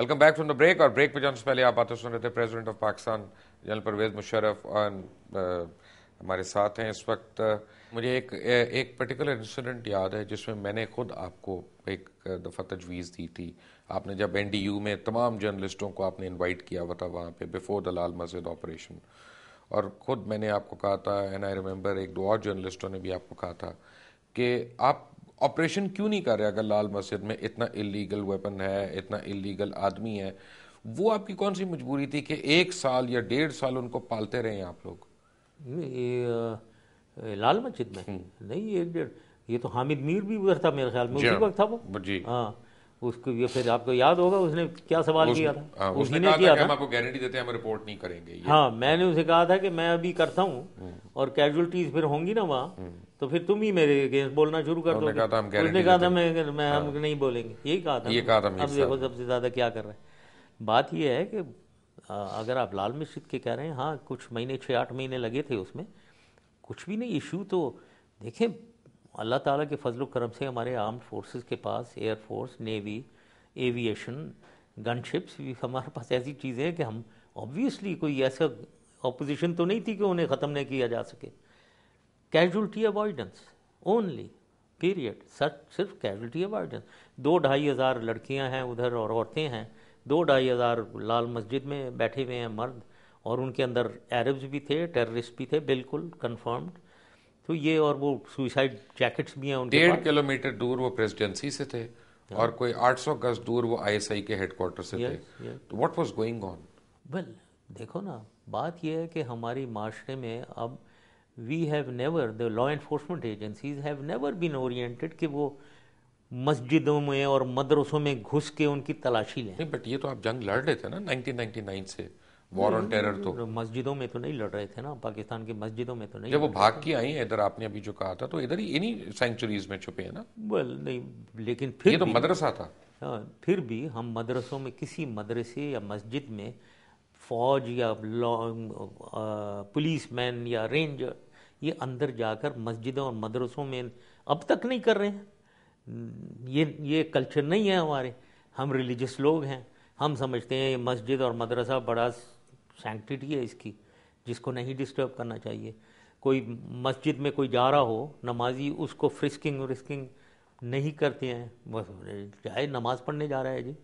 Welcome back from the break और break पे जाने से पहले आप बातें सुन रहे थे president of Pakistan general Pervez Musharraf हमारे साथ हैं इस वक्त मुझे एक एक पर्टिकुलर इंसिडेंट याद है जिसमें मैंने खुद आपको एक दफ़ा तजवीज़ दी थी आपने जब एन डी यू में तमाम जर्नलिस्टों को आपने इन्वाइट किया हुआ था वहाँ पर बिफोर द लाल मस्जिद ऑपरेशन और ख़ुद मैंने आपको कहा था एंड आई रिमेंबर एक दो और जर्नलिस्टों ने भी आपको कहा था कि आप ऑपरेशन क्यों नहीं कर रहे अगर लाल मस्जिद में इतना इलीगल वेपन है इतना इलीगल आदमी है वो आपकी कौन सी मजबूरी थी कि एक साल या डेढ़ साल उनको पालते रहे आप लोग लाल मस्जिद में हम्म। नहीं एक डेढ़ ये तो हामिद मीर भी उधर था मेरे ख्याल में उसी हाँ। वक्त था वो जी हाँ उसको ये फिर आपको याद होगा उसने क्या सवाल उस, किया था आ, हाँ, उसने, उसने कहा किया था, हम आपको गारंटी देते हैं हम रिपोर्ट नहीं करेंगे ये। हाँ मैंने उसे कहा था कि मैं अभी करता हूँ हम्म। और कैजुअलिटीज फिर होंगी ना वहाँ हम्म। तो फिर तुम ही मेरे अगेंस्ट बोलना शुरू कर दो कहा उसने कहा था मैं मैं हम हाँ। नहीं बोलेंगे यही कहा था ये कहा था अब देखो सबसे ज़्यादा क्या कर रहे हैं बात यह है कि अगर आप लाल मिश्रित के कह रहे हैं हाँ कुछ महीने छः आठ महीने लगे थे उसमें कुछ भी नहीं इशू तो देखें अल्लाह ताला के फजल करम से हमारे आर्म फोर्सेस के पास air force navy aviation gunships भी हमारे पास ऐसी चीज़ें हैं कि हम ऑब्वियसली कोई ऐसा अपोजिशन तो नहीं थी कि उन्हें ख़त्म नहीं किया जा सके कैजुअल्टी अवॉइडेंस ओनली पीरियड सच सिर्फ कैजुअल्टी अवॉइडेंस दो ढाई हज़ार लड़कियाँ हैं उधर और औरतें हैं दो ढाई हज़ार लाल मस्जिद में बैठे हुए हैं मर्द और उनके अंदर अरब्स भी थे टेररिस्ट भी थे बिल्कुल कन्फर्म्ड तो ये और वो सुसाइड जैकेट्स भी हैं उनके डेढ़ किलोमीटर दूर वो प्रेसिडेंसी से थे हाँ. और कोई 800 गज दूर वो आईएसआई के हेडक्वार्टर से yes, थे तो what was going on well देखो ना बात यह है कि हमारी माशरे में अब we have never the law enforcement agencies have never been oriented कि वो मस्जिदों में और मदरसों में घुस के उनकी तलाशी लें बट ये तो आप जंग लड़ रहे थे ना 1999 से वॉर ऑन टेरर तो हम्म, मस्जिदों में तो नहीं लड़ रहे थे ना पाकिस्तान की मस्जिदों में तो नहीं जब वो भाग के आई इधर आपने अभी जो कहा था तो इधर ही इन्हीं सेंचुरीज में छुपे हैं ना वेल नहीं लेकिन फिर ये तो मदरसा था हाँ, फिर भी हम मदरसों में किसी मदरसे या मस्जिद में फौज या लॉ पुलिस मैन या रेंजर ये अंदर जाकर मस्जिदों और मदरसों में अब तक नहीं कर रहे हैं ये ये कल्चर नहीं है हमारे हम रिलीजियस लोग हैं हम समझते हैं ये मस्जिद और मदरसा बड़ा सेंटिटी है इसकी जिसको नहीं डिस्टर्ब करना चाहिए कोई मस्जिद में कोई जा रहा हो नमाजी उसको फ्रिस्किंग व्रिस्किंग नहीं करते हैं बस चाहे नमाज़ पढ़ने जा रहा है जी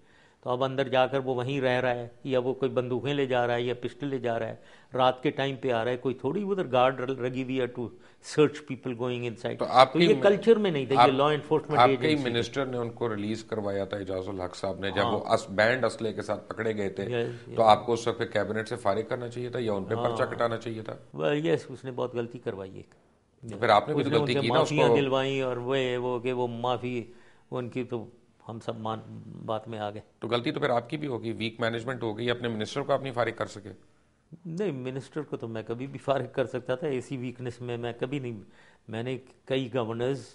तो अब अंदर जाकर वो वहीं रह रहा है या वो कोई बंदूकें ले जा रहा है या पिस्टल ले जा रहा है रात के टाइम पे आ रहा है कोई थोड़ी उधर गार्ड लगी हुई है to search people going inside तो ये कल्चर में नहीं था आप, ये लॉ एनफोर्समेंट एजेंसी मिनिस्टर ने उनको रिलीज करवाया था इजाजुल हक साहब ने जब वो हाँ। अस, बैंड असले के साथ पकड़े गए थे तो आपको उस वक्त कैबिनेट से फारिग करना चाहिए था या उन पर पर्चा हाँ। कटाना चाहिए था यस उसने बहुत गलती करवाई एक तो फिर आपने भी तो गलती की ना उसको माफियां दिलवाई और वो वो के वो माफी उनकी तो हम सब मान बात में आ गए तो गलती तो फिर आपकी भी होगी वीक मैनेजमेंट हो गई अपने मिनिस्टर को आप नहीं फारिग कर सके नहीं मिनिस्टर को तो मैं कभी भी फारिग कर सकता था इसी वीकनेस में मैं कभी नहीं मैंने कई गवर्नर्स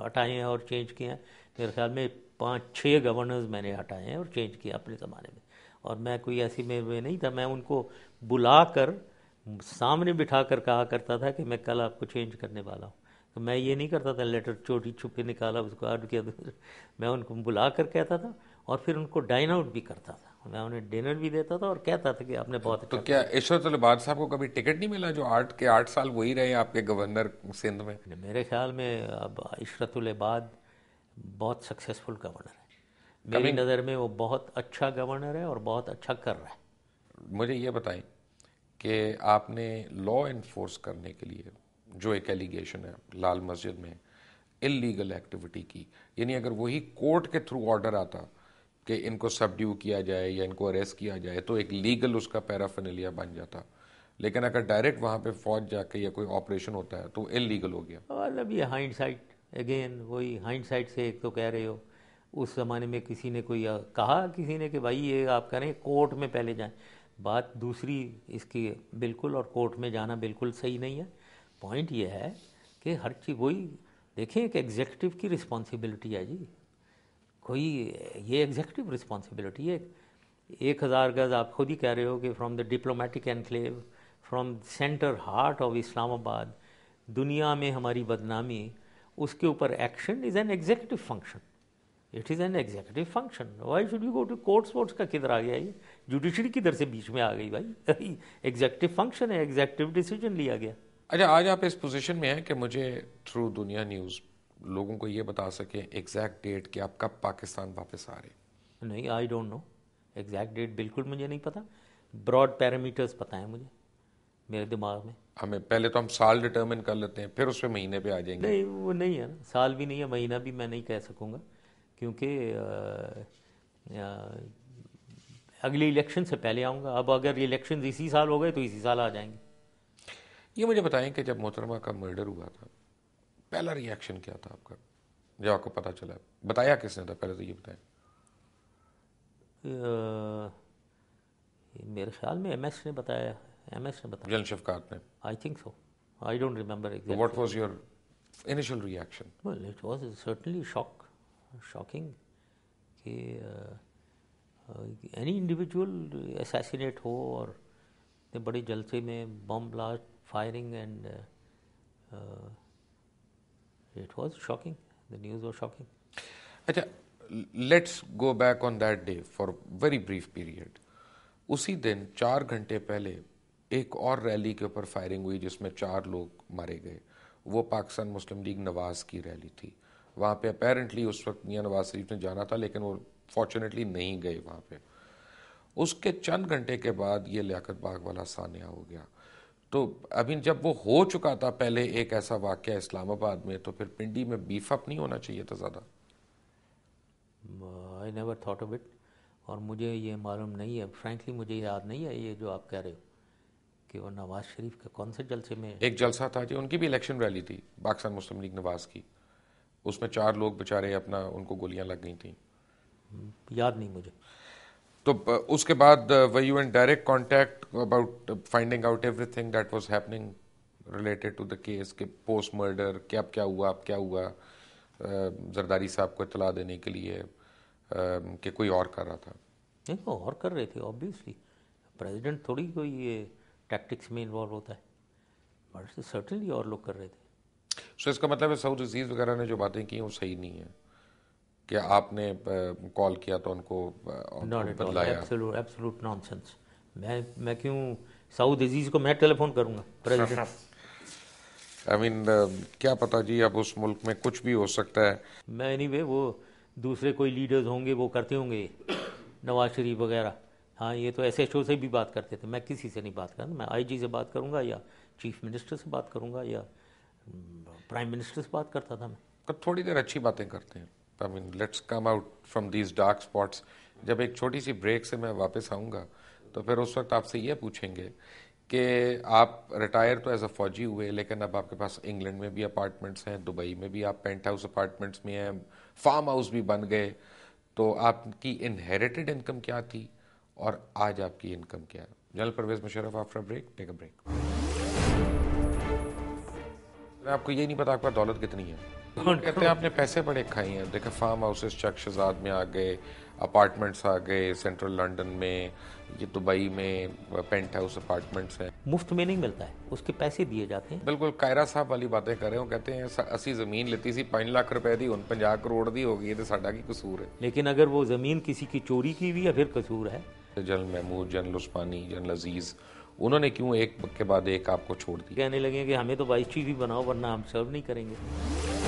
हटाए हैं और चेंज किए हैं मेरे ख्याल में पाँच छः गवर्नर्स मैंने हटाए हैं और चेंज किया अपने ज़माने में और मैं कोई ऐसी में नहीं था मैं उनको बुला कर सामने बिठा कर कहा करता था कि मैं कल आपको चेंज करने वाला हूँ तो मैं ये नहीं करता था लेटर चोटी छुपे निकाला उसको आर्ट किया तो मैं उनको बुला कर कहता था और फिर उनको डाइन आउट भी करता था मैं उन्हें डिनर भी देता था और कहता था कि आपने बहुत तो अच्छा क्या ईश्वरत लिबाद साहब को कभी टिकट नहीं मिला जो आठ के आठ साल वही रहे आपके गवर्नर सिंध में मेरे ख्याल में अब इशरत लिबाद बहुत सक्सेसफुल गवर्नर है मेरी नज़र में वो बहुत अच्छा गवर्नर है और बहुत अच्छा कर रहा है मुझे ये बताएं कि आपने लॉ इन्फोर्स करने के लिए जो एक एलिगेशन है लाल मस्जिद में इलीगल एक्टिविटी की यानी अगर वही कोर्ट के थ्रू ऑर्डर आता कि इनको सबड्यू किया जाए या इनको अरेस्ट किया जाए तो एक लीगल उसका पैराफिनलिया बन जाता लेकिन अगर डायरेक्ट वहाँ पे फौज जाके या कोई ऑपरेशन होता है तो इलीगल हो गया मतलब ये हाइंड साइड अगेन वही हाइंड साइड से एक तो कह रहे हो उस ज़माने में किसी ने कोई कहा किसी ने कि भाई ये आप करें कोर्ट में पहले जाएं बात दूसरी इसकी बिल्कुल और कोर्ट में जाना बिल्कुल सही नहीं है पॉइंट ये है कि हर चीज़ वही देखें एक एग्जेक्टिव की रिस्पॉन्सिबिलिटी है जी कोई ये एग्जेक्टिव रिस्पॉन्सिबिलिटी है एक हज़ार गज आप खुद ही कह रहे हो कि from the diplomatic enclave from center heart of Islamabad दुनिया में हमारी बदनामी उसके ऊपर action is an executive function it is an executive function why should you go to courts votes का किधर आ गया ये जुडिशरी किधर से बीच में आ गई भाई एग्जेक्टिव फंक्शन है एग्जेक्टिव डिसीजन लिया गया अच्छा आज आप इस पोजीशन में हैं कि मुझे थ्रू दुनिया न्यूज़ लोगों को ये बता सकें एग्जैक्ट डेट कि आप कब पाकिस्तान वापस आ रहे नहीं I don't know exact date बिल्कुल मुझे नहीं पता ब्रॉड पैरामीटर्स पता है मुझे मेरे दिमाग में हमें पहले तो हम साल डिटर्मिन कर लेते हैं फिर उसमें महीने पे आ जाएंगे नहीं वो नहीं है ना साल भी नहीं है महीना भी मैं नहीं कह सकूँगा क्योंकि अगले इलेक्शन से पहले आऊँगा अब अगर इलेक्शन इसी साल हो गए तो इसी साल आ जाएंगे ये मुझे बताएं कि जब मोहतरमा का मर्डर हुआ था पहला रिएक्शन क्या था आपका जब आपको पता चला बताया किसने था पहले तो ये बताएं मेरे ख्याल में एमएस ने बताया एमएस ने बताया जन शफकात ने I think so I don't remember exactly what was your initial reaction well it was certainly shock shocking कि एनी इंडिविजुअल असैसिनेट हो और बड़े जलसे में bomb blast firing and uh, uh, it was shocking. The news was shocking. अच्छा let's go back on that day for very brief period उसी दिन चार घंटे पहले एक और रैली के ऊपर फायरिंग हुई जिसमें चार लोग मारे गए वो पाकिस्तान मुस्लिम लीग नवाज की रैली थी वहाँ पे अपेरेंटली उस वक्त मियाँ नवाज शरीफ ने जाना था लेकिन वो फॉर्चुनेटली नहीं गए वहाँ पे उसके चंद घंटे के बाद ये लियाकत बाग वाला सान्या हो गया तो अभी जब वो हो चुका था पहले एक ऐसा वाक्य इस्लामाबाद में तो फिर पिंडी में बीफअप नहीं होना चाहिए था ज़्यादा I never thought of it और मुझे ये मालूम नहीं है फ्रेंकली मुझे याद नहीं है ये जो आप कह रहे हो कि वो नवाज़ शरीफ के कौन से जलसे में एक जलसा था जी उनकी भी इलेक्शन रैली थी पाकिस्तान मुस्लिम लीग नवाज़ की उसमें चार लोग बेचारे अपना उनको गोलियां लग गई थी याद नहीं मुझे तो उसके बाद वही you in direct contact about finding out everything that was happening related to the case के पोस्ट मर्डर कि अब क्या हुआ अब क्या हुआ जरदारी साहब को इतला देने के लिए कि कोई और कर रहा था नहीं वो और कर रहे थे ऑब्वियसली प्रेसिडेंट थोड़ी कोई ये टैक्टिक्स में इन्वॉल्व होता है बट सर्टनली और लोग कर रहे थे सो so, इसका मतलब है साउथ अजीज वगैरह ने जो बातें की वो सही नहीं है कि आपने कॉल किया तो उनको एब्सोल्यूट नॉनसेंस मैं मैं क्यों साउथ को मैं टेलीफोन करूंगा प्रेसिडेंट आई मीन क्या पता जी अब उस मुल्क में कुछ भी हो सकता है मैं एनी anyway, वो दूसरे कोई लीडर्स होंगे वो करते होंगे नवाज शरीफ वगैरह हाँ ये तो ऐसे शो से भी बात करते थे मैं किसी से नहीं बात करता मैं आईजी से बात करूँगा या चीफ मिनिस्टर से बात करूँगा या प्राइम मिनिस्टर से बात करता था मैं तो थोड़ी देर अच्छी बातें करते हैं I mean let's come out from these dark spots जब एक छोटी सी ब्रेक से मैं वापस आऊँगा तो फिर उस वक्त आपसे ये पूछेंगे कि आप रिटायर तो एज अ फौजी हुए लेकिन अब आपके पास इंग्लैंड में भी अपार्टमेंट्स हैं दुबई में भी आप पेंट हाउस अपार्टमेंट्स में हैं फार्म हाउस भी बन गए तो आपकी इनहेरिटेड इनकम क्या थी और आज आपकी इनकम क्या है general Pervez Musharraf after break take a break आपको ये नहीं पता आपका दौलत कितनी है कहते हैं आपने पैसे बड़े खाए हैं देखे फार्म हाउसेस चक शजाद में आ गए अपार्टमेंट्स आ गए सेंट्रल लंदन में ये दुबई में पेंट हाउस अपार्टमेंट्स हैं मुफ्त में नहीं मिलता है उसके पैसे दिए जाते हैं बिल्कुल कायरा साहब वाली बातें कर रहे हो कहते हैं असी ज़मीन लेती सी पाँच लाख रुपए दी उन पंजा करोड़ दी होगी ये तो साडा की कसूर है लेकिन अगर वो ज़मीन किसी की चोरी की हुई है फिर कसूर है general Mahmood general Usmani general Aziz उन्होंने क्यों एक के बाद एक आपको छोड़ दिया कहने लगे कि हमें तो बाईस चीज़ ही बनाओ वरना हम सर्व नहीं करेंगे